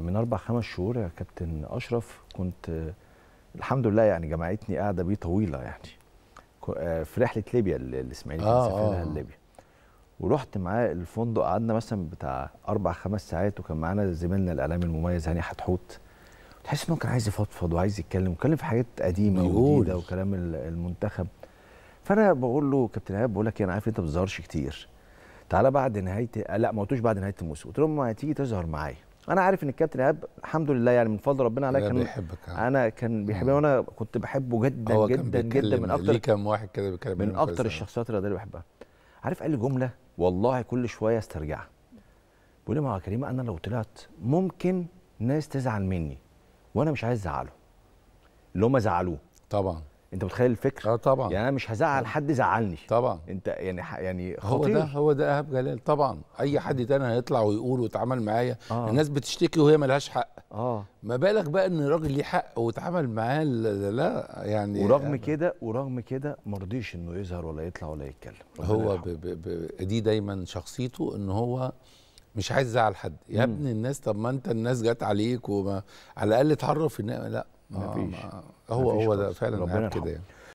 من اربع خمس شهور يا كابتن اشرف كنت الحمد لله يعني جمعتني قاعده بيه طويله يعني آه، في رحله ليبيا الاسماعيلي آه سافرها آه. ليبيا ورحت معاه الفندق قعدنا مثلا بتاع اربع خمس ساعات وكان معانا زميلنا الاعلامي المميز هاني حتحوت تحس انه كان عايز يفضفض وعايز يتكلم ويتكلم في حاجات قديمه وجديده وكلام المنتخب فانا بقول له كابتن ايهاب بقول لك إيه، انا عارف انت ما بتظهرش كتير تعالى بعد نهايه لا ما قلتوش بعد نهايه الموسم قلت لهم ما تيجي تظهر معايا انا عارف ان الكابتن ايهاب الحمد لله يعني من فضل ربنا عليا كان بيحبك آه. انا كان بيحبني آه. وانا كنت بحبه جدا هو جدا كان جدا من اكتر ليه واحد كده بيتكلم من اكتر الشخصيات اللي اللي بحبها عارف قال لي جمله والله كل شويه استرجعها بيقول لي ما كريم انا لو طلعت ممكن ناس تزعل مني وانا مش عايز ازعله اللي هم زعلوه طبعا انت متخيل الفكر اه طبعا يعني انا مش هزعل حد زعلني طبعا انت يعني ح... يعني خطير هو ده هو ده ايهاب جلال طبعا اي حد تاني هيطلع ويقول ويتعامل معايا آه. الناس بتشتكي وهي ملهاش حق اه ما بالك بقى ان الراجل ليه حق واتعامل معاه لا يعني ورغم يعني كده ورغم كده ما رضيش انه يظهر ولا يطلع ولا يتكلم هو ب... ب... ب... دي دايما شخصيته ان هو مش عايز يزعل حد يا ابني الناس طب ما انت الناس جت عليك وما على الاقل تعرف ان لا ما فيش هو هو ده فعلا كده يعني